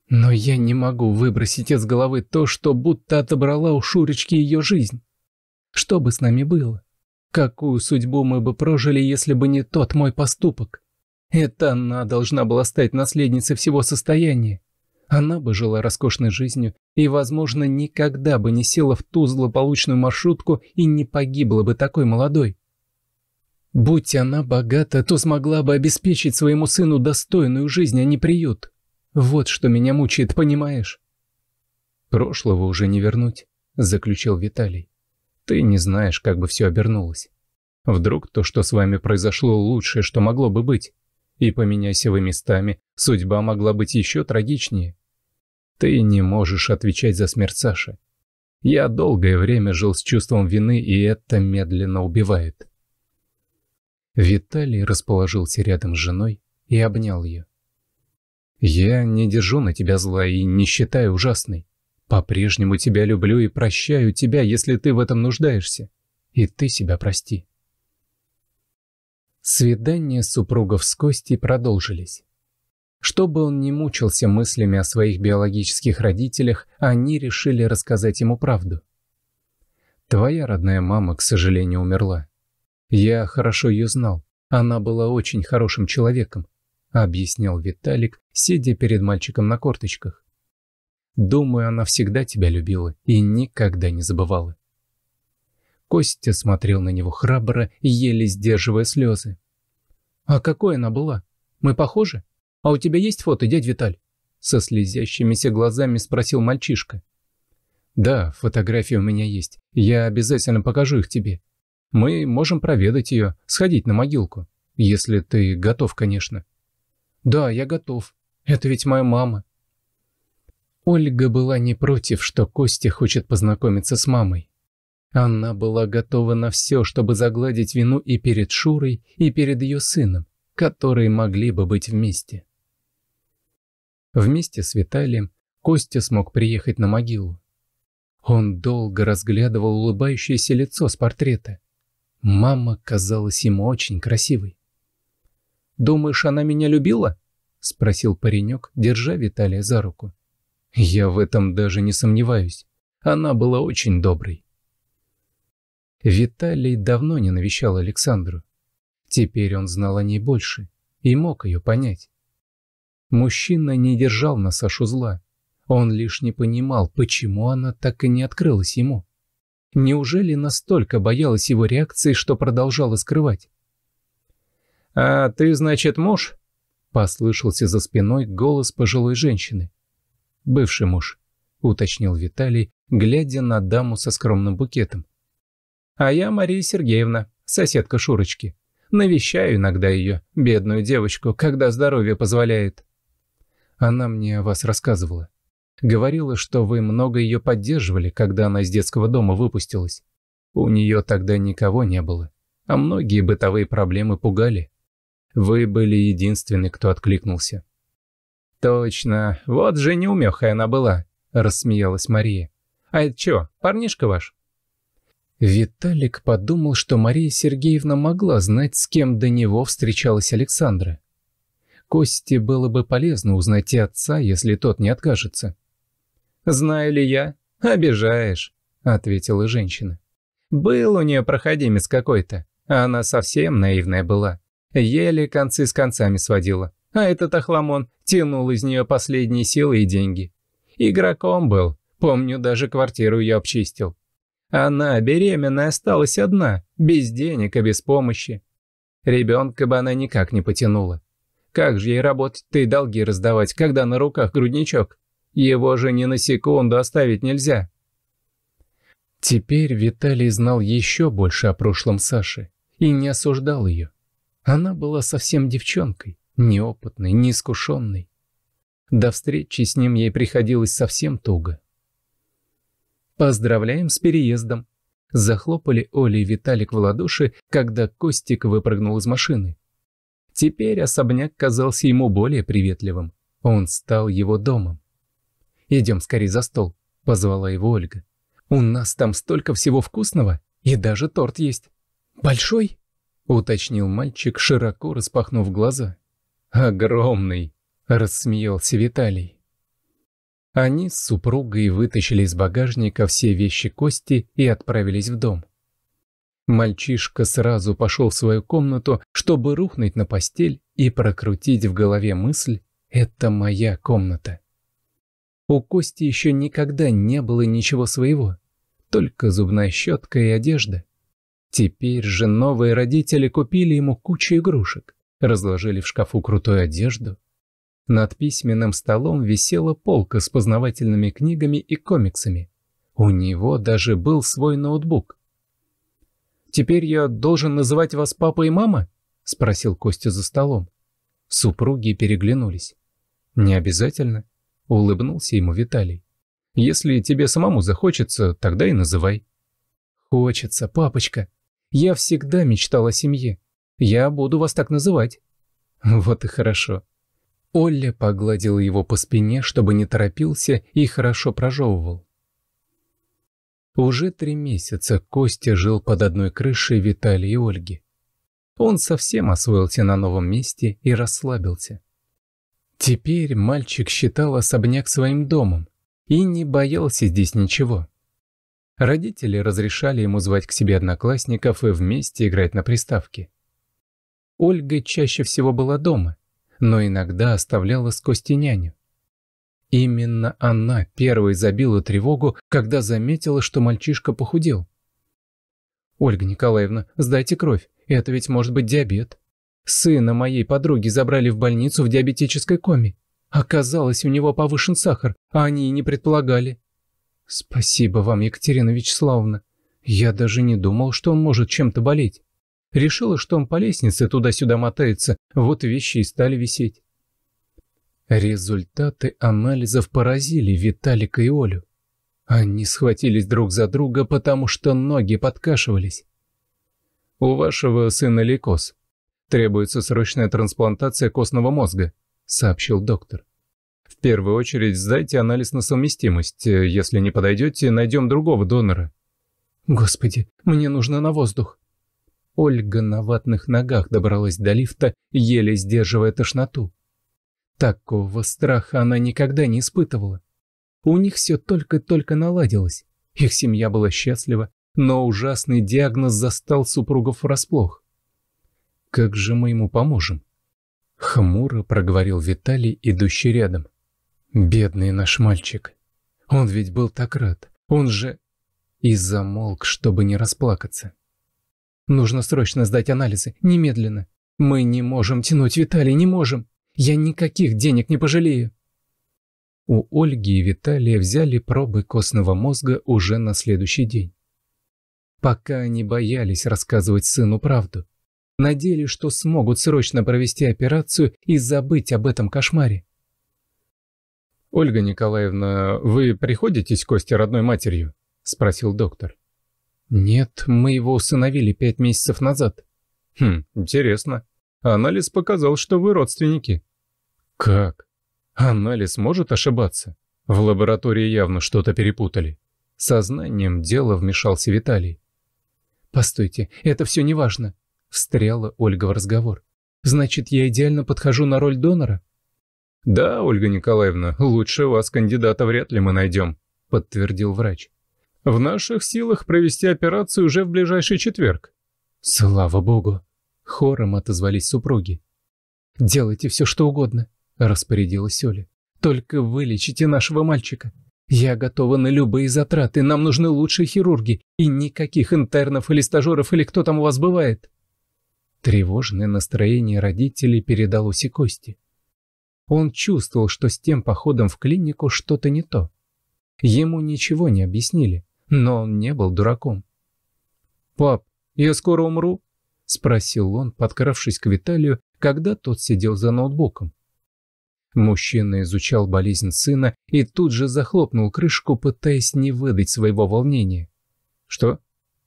Но я не могу выбросить из головы то, что будто отобрала у Шурочки ее жизнь. Что бы с нами было? Какую судьбу мы бы прожили, если бы не тот мой поступок? Это она должна была стать наследницей всего состояния. Она бы жила роскошной жизнью и, возможно, никогда бы не села в ту злополучную маршрутку и не погибла бы такой молодой. Будь она богата, то смогла бы обеспечить своему сыну достойную жизнь, а не приют. Вот что меня мучает, понимаешь? Прошлого уже не вернуть, заключил Виталий. Ты не знаешь, как бы все обернулось. Вдруг то, что с вами произошло, лучшее, что могло бы быть. И поменяйся вы местами, судьба могла быть еще трагичнее. Ты не можешь отвечать за смерть Саши. Я долгое время жил с чувством вины, и это медленно убивает. Виталий расположился рядом с женой и обнял ее. «Я не держу на тебя зла и не считаю ужасной. По-прежнему тебя люблю и прощаю тебя, если ты в этом нуждаешься. И ты себя прости. Свидания супругов с Костей продолжились. Чтобы он не мучился мыслями о своих биологических родителях, они решили рассказать ему правду. «Твоя родная мама, к сожалению, умерла. Я хорошо ее знал. Она была очень хорошим человеком», — объяснял Виталик, сидя перед мальчиком на корточках. Думаю, она всегда тебя любила и никогда не забывала. Костя смотрел на него храбро, еле сдерживая слезы. «А какой она была? Мы похожи? А у тебя есть фото, дядь Виталь?» Со слезящимися глазами спросил мальчишка. «Да, фотографии у меня есть. Я обязательно покажу их тебе. Мы можем проведать ее, сходить на могилку. Если ты готов, конечно». «Да, я готов. Это ведь моя мама», Ольга была не против, что Костя хочет познакомиться с мамой. Она была готова на все, чтобы загладить вину и перед Шурой, и перед ее сыном, которые могли бы быть вместе. Вместе с Виталием Костя смог приехать на могилу. Он долго разглядывал улыбающееся лицо с портрета. Мама казалась ему очень красивой. «Думаешь, она меня любила?» — спросил паренек, держа Виталия за руку. Я в этом даже не сомневаюсь. Она была очень доброй. Виталий давно не навещал Александру. Теперь он знал о ней больше и мог ее понять. Мужчина не держал на Сашу зла. Он лишь не понимал, почему она так и не открылась ему. Неужели настолько боялась его реакции, что продолжала скрывать? «А ты, значит, муж?» — послышался за спиной голос пожилой женщины бывший муж», — уточнил Виталий, глядя на даму со скромным букетом. «А я Мария Сергеевна, соседка Шурочки. Навещаю иногда ее, бедную девочку, когда здоровье позволяет». «Она мне о вас рассказывала. Говорила, что вы много ее поддерживали, когда она из детского дома выпустилась. У нее тогда никого не было, а многие бытовые проблемы пугали. Вы были единственный, кто откликнулся. «Точно, вот же неумеха она была», — рассмеялась Мария. «А это чё, парнишка ваш?» Виталик подумал, что Мария Сергеевна могла знать, с кем до него встречалась Александра. Косте было бы полезно узнать и отца, если тот не откажется. «Знаю ли я? Обижаешь», — ответила женщина. «Был у нее проходимец какой-то, а она совсем наивная была. Еле концы с концами сводила а этот охламон тянул из нее последние силы и деньги. Игроком был, помню, даже квартиру ее обчистил. Она, беременная, осталась одна, без денег и без помощи. Ребенка бы она никак не потянула. Как же ей работать-то и долги раздавать, когда на руках грудничок? Его же ни на секунду оставить нельзя. Теперь Виталий знал еще больше о прошлом Саши и не осуждал ее. Она была совсем девчонкой неопытный, неискушенный. До встречи с ним ей приходилось совсем туго. «Поздравляем с переездом!» Захлопали Оля и Виталик в ладоши, когда Костик выпрыгнул из машины. Теперь особняк казался ему более приветливым. Он стал его домом. «Идем скорее за стол», — позвала его Ольга. «У нас там столько всего вкусного, и даже торт есть». «Большой?» — уточнил мальчик, широко распахнув глаза. «Огромный!» — рассмеялся Виталий. Они с супругой вытащили из багажника все вещи Кости и отправились в дом. Мальчишка сразу пошел в свою комнату, чтобы рухнуть на постель и прокрутить в голове мысль «Это моя комната». У Кости еще никогда не было ничего своего, только зубная щетка и одежда. Теперь же новые родители купили ему кучу игрушек разложили в шкафу крутую одежду. Над письменным столом висела полка с познавательными книгами и комиксами. У него даже был свой ноутбук. «Теперь я должен называть вас папа и мама?» — спросил Костя за столом. Супруги переглянулись. «Не обязательно», — улыбнулся ему Виталий. «Если тебе самому захочется, тогда и называй». «Хочется, папочка. Я всегда мечтал о семье. Я буду вас так называть». «Вот и хорошо». Олля погладил его по спине, чтобы не торопился и хорошо прожевывал. Уже три месяца Костя жил под одной крышей Виталия и Ольги. Он совсем освоился на новом месте и расслабился. Теперь мальчик считал особняк своим домом и не боялся здесь ничего. Родители разрешали ему звать к себе одноклассников и вместе играть на приставке. Ольга чаще всего была дома, но иногда оставляла с Кости няню. Именно она первой забила тревогу, когда заметила, что мальчишка похудел. «Ольга Николаевна, сдайте кровь, это ведь может быть диабет. Сына моей подруги забрали в больницу в диабетической коме. Оказалось, у него повышен сахар, а они и не предполагали». «Спасибо вам, Екатерина Вячеславовна. Я даже не думал, что он может чем-то болеть». Решила, что он по лестнице туда-сюда мотается, вот вещи и стали висеть. Результаты анализов поразили Виталика и Олю. Они схватились друг за друга, потому что ноги подкашивались. «У вашего сына лейкоз. Требуется срочная трансплантация костного мозга», — сообщил доктор. «В первую очередь сдайте анализ на совместимость. Если не подойдете, найдем другого донора». «Господи, мне нужно на воздух», Ольга на ватных ногах добралась до лифта, еле сдерживая тошноту. Такого страха она никогда не испытывала. У них все только-только наладилось. Их семья была счастлива, но ужасный диагноз застал супругов врасплох. «Как же мы ему поможем?» Хмуро проговорил Виталий, идущий рядом. «Бедный наш мальчик. Он ведь был так рад. Он же...» И замолк, чтобы не расплакаться. Нужно срочно сдать анализы, немедленно. Мы не можем тянуть, Виталий, не можем. Я никаких денег не пожалею. У Ольги и Виталия взяли пробы костного мозга уже на следующий день. Пока они боялись рассказывать сыну правду. Надеялись, что смогут срочно провести операцию и забыть об этом кошмаре. «Ольга Николаевна, вы приходитесь Косте родной матерью?» – спросил доктор. «Нет, мы его усыновили пять месяцев назад». «Хм, интересно. Анализ показал, что вы родственники». «Как? Анализ может ошибаться?» В лаборатории явно что-то перепутали. Сознанием дело вмешался Виталий. «Постойте, это все неважно. встряла Ольга в разговор. «Значит, я идеально подхожу на роль донора?» «Да, Ольга Николаевна, лучше вас кандидата вряд ли мы найдем», — подтвердил врач. В наших силах провести операцию уже в ближайший четверг. Слава богу. Хором отозвались супруги. Делайте все, что угодно, распорядилась Оля. Только вылечите нашего мальчика. Я готова на любые затраты, нам нужны лучшие хирурги и никаких интернов или стажеров или кто там у вас бывает. Тревожное настроение родителей передалось и Кости. Он чувствовал, что с тем походом в клинику что-то не то. Ему ничего не объяснили но он не был дураком. «Пап, я скоро умру?» – спросил он, подкравшись к Виталию, когда тот сидел за ноутбуком. Мужчина изучал болезнь сына и тут же захлопнул крышку, пытаясь не выдать своего волнения. «Что?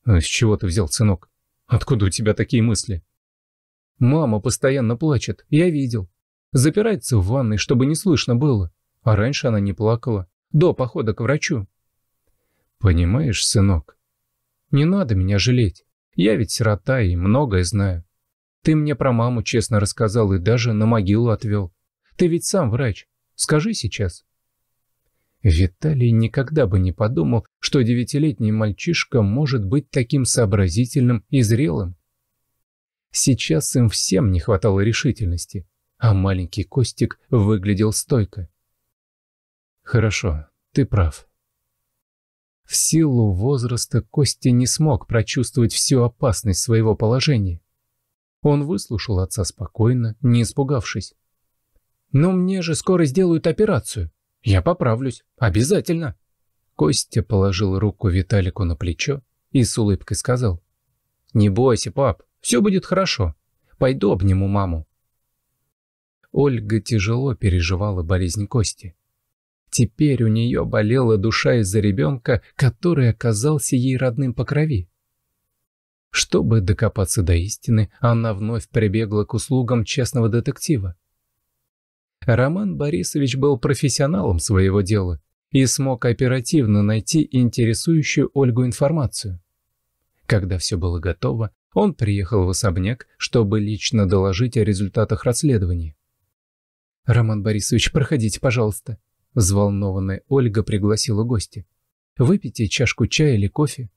С чего ты взял, сынок? Откуда у тебя такие мысли?» «Мама постоянно плачет, я видел. Запирается в ванной, чтобы не слышно было. А раньше она не плакала. До похода к врачу. Понимаешь, сынок, не надо меня жалеть. Я ведь сирота и многое знаю. Ты мне про маму честно рассказал и даже на могилу отвел. Ты ведь сам врач. Скажи сейчас. Виталий никогда бы не подумал, что девятилетний мальчишка может быть таким сообразительным и зрелым. Сейчас им всем не хватало решительности, а маленький Костик выглядел стойко. «Хорошо, ты прав», в силу возраста Костя не смог прочувствовать всю опасность своего положения. Он выслушал отца спокойно, не испугавшись. «Но мне же скоро сделают операцию. Я поправлюсь. Обязательно!» Костя положил руку Виталику на плечо и с улыбкой сказал. «Не бойся, пап, все будет хорошо. Пойду обниму маму». Ольга тяжело переживала болезнь Кости. Теперь у нее болела душа из-за ребенка, который оказался ей родным по крови. Чтобы докопаться до истины, она вновь прибегла к услугам честного детектива. Роман Борисович был профессионалом своего дела и смог оперативно найти интересующую Ольгу информацию. Когда все было готово, он приехал в особняк, чтобы лично доложить о результатах расследования. «Роман Борисович, проходите, пожалуйста», Взволнованная Ольга пригласила Гости. «Выпейте чашку чая или кофе?»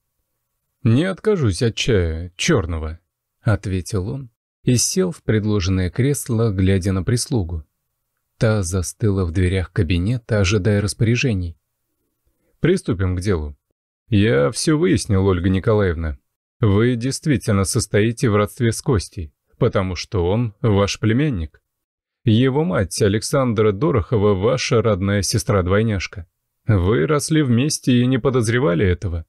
«Не откажусь от чая, черного», — ответил он и сел в предложенное кресло, глядя на прислугу. Та застыла в дверях кабинета, ожидая распоряжений. «Приступим к делу. Я все выяснил, Ольга Николаевна. Вы действительно состоите в родстве с Костей, потому что он ваш племянник. Его мать, Александра Дорохова, ваша родная сестра-двойняшка. Вы росли вместе и не подозревали этого».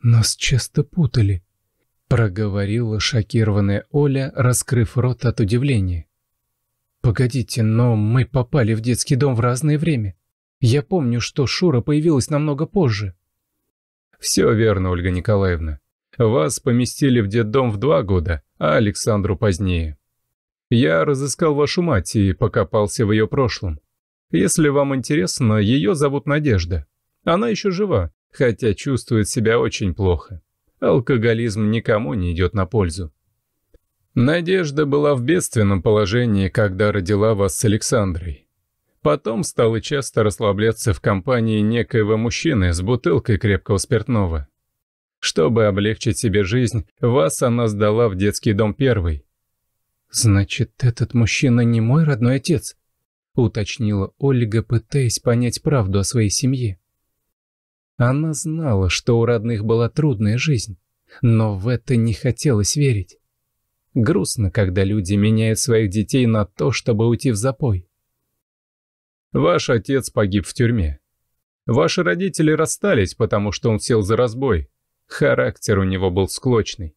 «Нас часто путали», — проговорила шокированная Оля, раскрыв рот от удивления. «Погодите, но мы попали в детский дом в разное время. Я помню, что Шура появилась намного позже». «Все верно, Ольга Николаевна. Вас поместили в детдом в два года, а Александру позднее. Я разыскал вашу мать и покопался в ее прошлом. Если вам интересно, ее зовут Надежда. Она еще жива, хотя чувствует себя очень плохо. Алкоголизм никому не идет на пользу. Надежда была в бедственном положении, когда родила вас с Александрой. Потом стала часто расслабляться в компании некоего мужчины с бутылкой крепкого спиртного. Чтобы облегчить себе жизнь, вас она сдала в детский дом первый, «Значит, этот мужчина не мой родной отец?» – уточнила Ольга, пытаясь понять правду о своей семье. Она знала, что у родных была трудная жизнь, но в это не хотелось верить. Грустно, когда люди меняют своих детей на то, чтобы уйти в запой. «Ваш отец погиб в тюрьме. Ваши родители расстались, потому что он сел за разбой. Характер у него был склочный.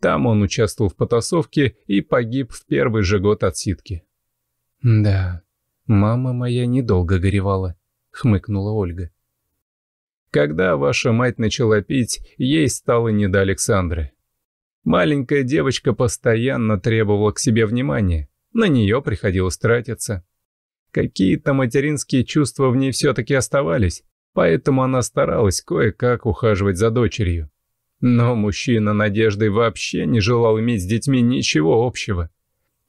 Там он участвовал в потасовке и погиб в первый же год отсидки. «Да, мама моя недолго горевала», — хмыкнула Ольга. Когда ваша мать начала пить, ей стало не до Александры. Маленькая девочка постоянно требовала к себе внимания, на нее приходилось тратиться. Какие-то материнские чувства в ней все-таки оставались, поэтому она старалась кое-как ухаживать за дочерью. Но мужчина Надежды вообще не желал иметь с детьми ничего общего.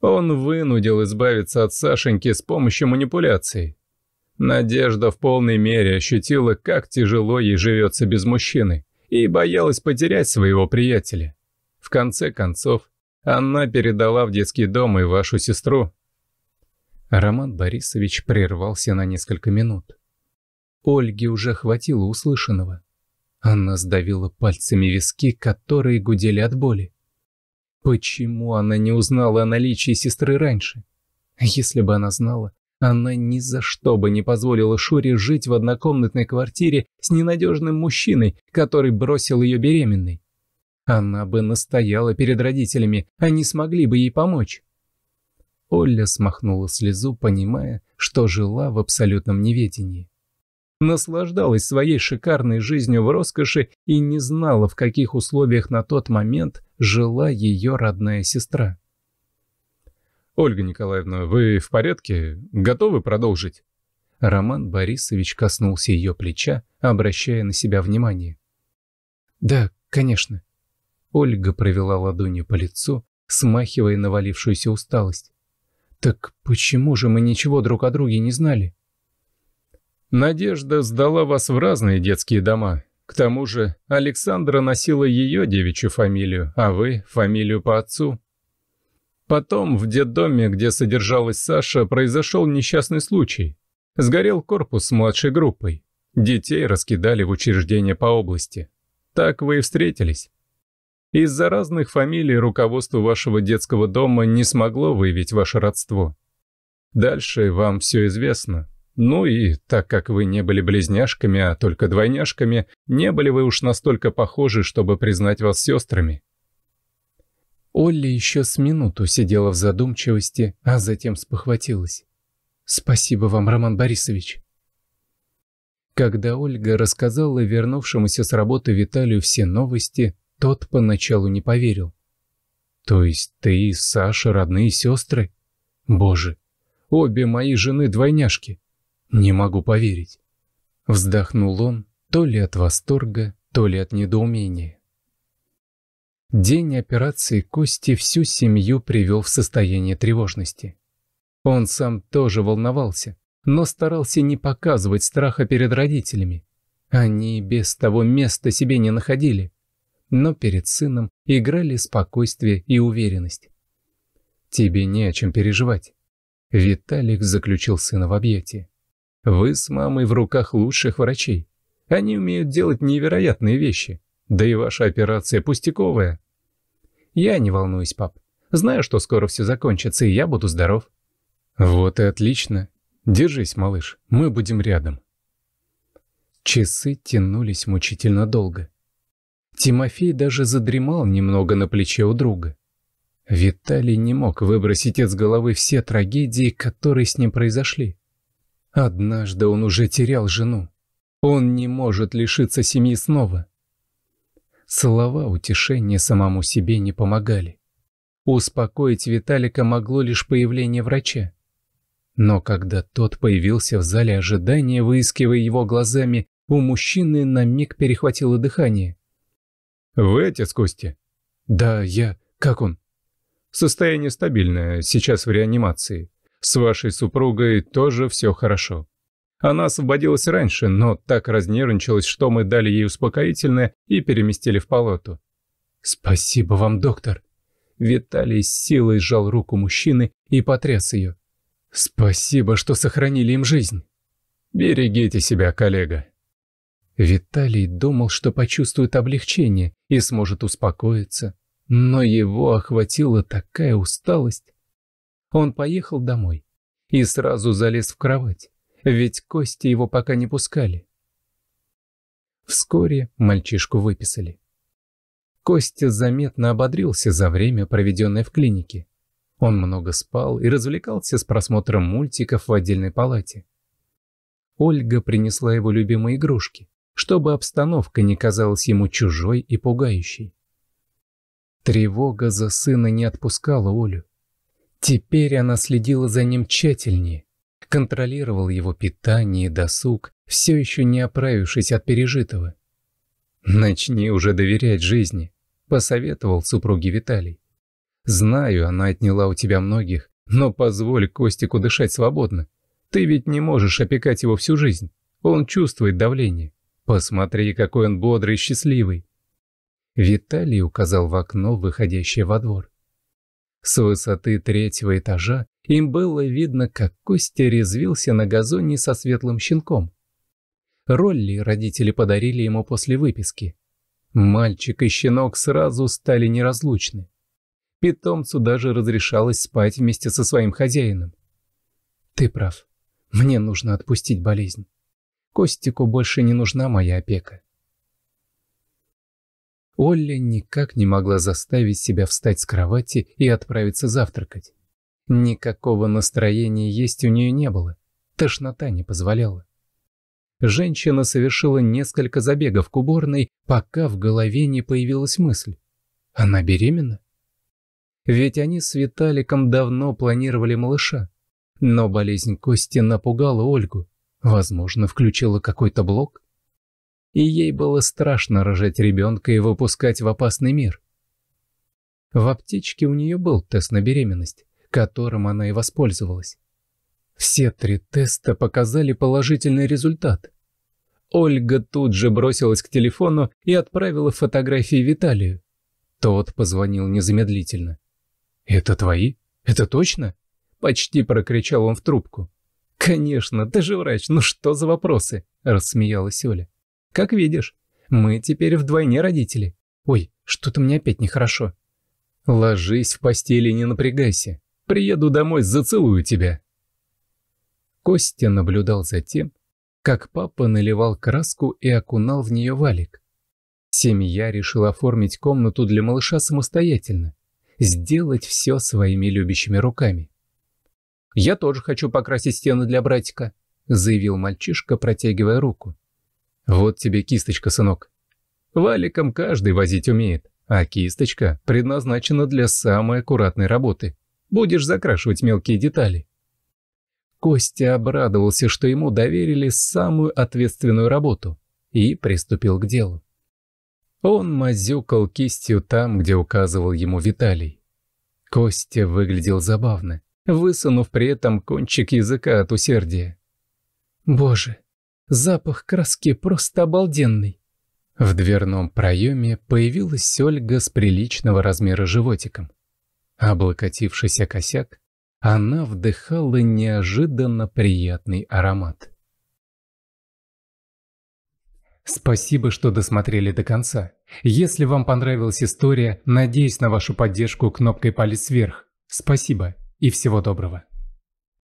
Он вынудил избавиться от Сашеньки с помощью манипуляций. Надежда в полной мере ощутила, как тяжело ей живется без мужчины, и боялась потерять своего приятеля. В конце концов, она передала в детский дом и вашу сестру. Роман Борисович прервался на несколько минут. Ольге уже хватило услышанного. Она сдавила пальцами виски, которые гудели от боли. Почему она не узнала о наличии сестры раньше? Если бы она знала, она ни за что бы не позволила Шуре жить в однокомнатной квартире с ненадежным мужчиной, который бросил ее беременной. Она бы настояла перед родителями, они смогли бы ей помочь. Оля смахнула слезу, понимая, что жила в абсолютном неведении наслаждалась своей шикарной жизнью в роскоши и не знала, в каких условиях на тот момент жила ее родная сестра. «Ольга Николаевна, вы в порядке? Готовы продолжить?» Роман Борисович коснулся ее плеча, обращая на себя внимание. «Да, конечно». Ольга провела ладонью по лицу, смахивая навалившуюся усталость. «Так почему же мы ничего друг о друге не знали?» Надежда сдала вас в разные детские дома. К тому же Александра носила ее девичью фамилию, а вы – фамилию по отцу. Потом в детдоме, где содержалась Саша, произошел несчастный случай. Сгорел корпус с младшей группой. Детей раскидали в учреждения по области. Так вы и встретились. Из-за разных фамилий руководство вашего детского дома не смогло выявить ваше родство. Дальше вам все известно. Ну и так как вы не были близняшками, а только двойняшками, не были вы уж настолько похожи, чтобы признать вас сестрами. Олли еще с минуту сидела в задумчивости, а затем спохватилась. «Спасибо вам, Роман Борисович». Когда Ольга рассказала вернувшемуся с работы Виталию все новости, тот поначалу не поверил. «То есть ты и Саша родные сестры? Боже, обе мои жены двойняшки!» «Не могу поверить». Вздохнул он, то ли от восторга, то ли от недоумения. День операции Кости всю семью привел в состояние тревожности. Он сам тоже волновался, но старался не показывать страха перед родителями. Они без того места себе не находили, но перед сыном играли спокойствие и уверенность. «Тебе не о чем переживать», — Виталик заключил сына в объятия. Вы с мамой в руках лучших врачей. Они умеют делать невероятные вещи. Да и ваша операция пустяковая. Я не волнуюсь, пап. Знаю, что скоро все закончится, и я буду здоров. Вот и отлично. Держись, малыш, мы будем рядом. Часы тянулись мучительно долго. Тимофей даже задремал немного на плече у друга. Виталий не мог выбросить из головы все трагедии, которые с ним произошли. Однажды он уже терял жену. Он не может лишиться семьи снова. Слова утешения самому себе не помогали. Успокоить Виталика могло лишь появление врача. Но когда тот появился в зале ожидания, выискивая его глазами, у мужчины на миг перехватило дыхание. «Вы отец Кости?» «Да, я. Как он?» «Состояние стабильное, сейчас в реанимации. С вашей супругой тоже все хорошо. Она освободилась раньше, но так разнервничалась, что мы дали ей успокоительное и переместили в палату. «Спасибо вам, доктор!» Виталий с силой сжал руку мужчины и потряс ее. «Спасибо, что сохранили им жизнь!» «Берегите себя, коллега!» Виталий думал, что почувствует облегчение и сможет успокоиться, но его охватила такая усталость, он поехал домой и сразу залез в кровать, ведь кости его пока не пускали. Вскоре мальчишку выписали. Костя заметно ободрился за время, проведенное в клинике. Он много спал и развлекался с просмотром мультиков в отдельной палате. Ольга принесла его любимые игрушки, чтобы обстановка не казалась ему чужой и пугающей. Тревога за сына не отпускала Олю. Теперь она следила за ним тщательнее, контролировала его питание и досуг, все еще не оправившись от пережитого. «Начни уже доверять жизни», — посоветовал супруге Виталий. «Знаю, она отняла у тебя многих, но позволь Костику дышать свободно. Ты ведь не можешь опекать его всю жизнь. Он чувствует давление. Посмотри, какой он бодрый и счастливый». Виталий указал в окно, выходящее во двор. С высоты третьего этажа им было видно, как Костя резвился на газоне со светлым щенком. Ролли родители подарили ему после выписки. Мальчик и щенок сразу стали неразлучны. Питомцу даже разрешалось спать вместе со своим хозяином. «Ты прав. Мне нужно отпустить болезнь. Костику больше не нужна моя опека. Олли никак не могла заставить себя встать с кровати и отправиться завтракать. Никакого настроения есть у нее не было, тошнота не позволяла. Женщина совершила несколько забегов к уборной, пока в голове не появилась мысль. Она беременна? Ведь они с Виталиком давно планировали малыша. Но болезнь Кости напугала Ольгу. Возможно, включила какой-то блок? и ей было страшно рожать ребенка и выпускать в опасный мир. В аптечке у нее был тест на беременность, которым она и воспользовалась. Все три теста показали положительный результат. Ольга тут же бросилась к телефону и отправила фотографии Виталию. Тот позвонил незамедлительно. «Это твои? Это точно?» — почти прокричал он в трубку. «Конечно, ты же врач, ну что за вопросы?» — рассмеялась Оля. Как видишь, мы теперь вдвойне родители. Ой, что-то мне опять нехорошо. Ложись в постели, не напрягайся. Приеду домой, зацелую тебя. Костя наблюдал за тем, как папа наливал краску и окунал в нее валик. Семья решила оформить комнату для малыша самостоятельно, сделать все своими любящими руками. «Я тоже хочу покрасить стены для братика», — заявил мальчишка, протягивая руку. Вот тебе кисточка, сынок. Валиком каждый возить умеет, а кисточка предназначена для самой аккуратной работы. Будешь закрашивать мелкие детали. Костя обрадовался, что ему доверили самую ответственную работу, и приступил к делу. Он мазюкал кистью там, где указывал ему Виталий. Костя выглядел забавно, высунув при этом кончик языка от усердия. «Боже, Запах краски просто обалденный. В дверном проеме появилась Ольга с приличного размера животиком. Облокотившийся косяк, она вдыхала неожиданно приятный аромат. Спасибо, что досмотрели до конца. Если вам понравилась история, надеюсь на вашу поддержку кнопкой палец вверх. Спасибо и всего доброго.